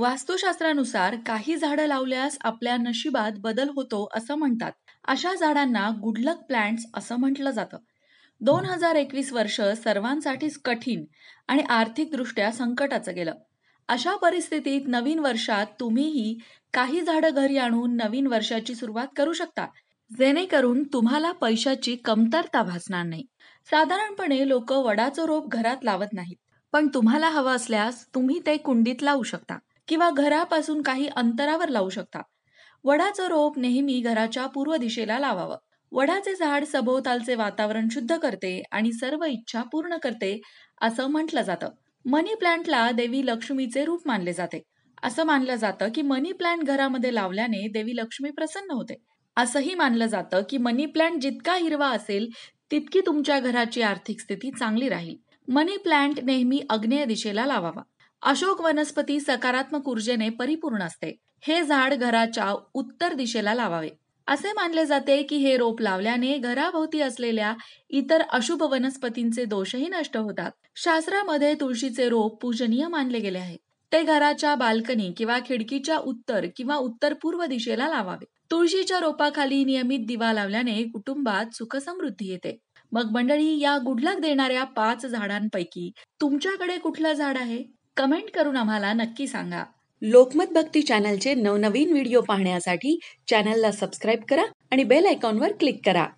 वास्तुशास्त्रानुसार काही झाडं लावल्यास आपल्या नशिबात बदल होतो असं म्हणतात अशा झाडांना गुडलक प्लांट्स असं म्हटलं जातं दोन हजार एकवीस वर्ष सर्वांसाठीच कठीण आणि आर्थिकदृष्ट्या संकटाचं गेलं अशा परिस्थितीत नवीन वर्षात तुम्हीही काही झाडं घरी आणून नवीन वर्षाची सुरुवात करू शकता जेणेकरून तुम्हाला पैशाची कमतरता भासणार नाही साधारणपणे लोक वडाचं रोप घरात लावत नाहीत पण तुम्हाला हवं असल्यास तुम्ही ते कुंडीत लावू शकता किंवा घरापासून काही अंतरावर लावू शकता वडाचं रोप नेहमी घराच्या पूर्व दिशेला लावावं वडाचे झाड सभोवतालचे वातावरण शुद्ध करते आणि सर्व इच्छा पूर्ण करते असं म्हटलं जातं मनी प्लांटला देवी लक्ष्मीचे रूप मानले जाते असं मानलं जातं की मनी प्लांट घरामध्ये लावल्याने देवी लक्ष्मी प्रसन्न होते असंही मानलं जातं की मनी प्लांट जितका हिरवा असेल तितकी तुमच्या घराची आर्थिक स्थिती चांगली राहील मनी प्लांट नेहमी अग्नेय दिशेला लावावा अशोक वनस्पती सकारात्मक ऊर्जेने परिपूर्ण असते हे झाड घराच्या उत्तर दिशेला लावावे असे मानले जाते की हे रोप लावल्याने घराभोवती असलेल्या इतर अशुभ वनस्पतींचे दोषही नष्ट होतात शास्त्रामध्ये तुळशीचे रोप पूजनीय मानले गेले आहे ते घराच्या बाल्कनी किंवा खिडकीच्या उत्तर किंवा उत्तर पूर्व दिशेला लावावे तुळशीच्या रोपाखाली नियमित दिवा लावल्याने कुटुंबात सुखसमृद्धी येते मग मंडळी या गुडलक देणाऱ्या पाच झाडांपैकी तुमच्याकडे कुठलं झाड आहे कमेंट करून आम्हाला नक्की सांगा लोकमत भक्ती चॅनलचे नवनवीन व्हिडिओ पाहण्यासाठी चॅनलला सबस्क्राईब करा आणि बेल वर क्लिक करा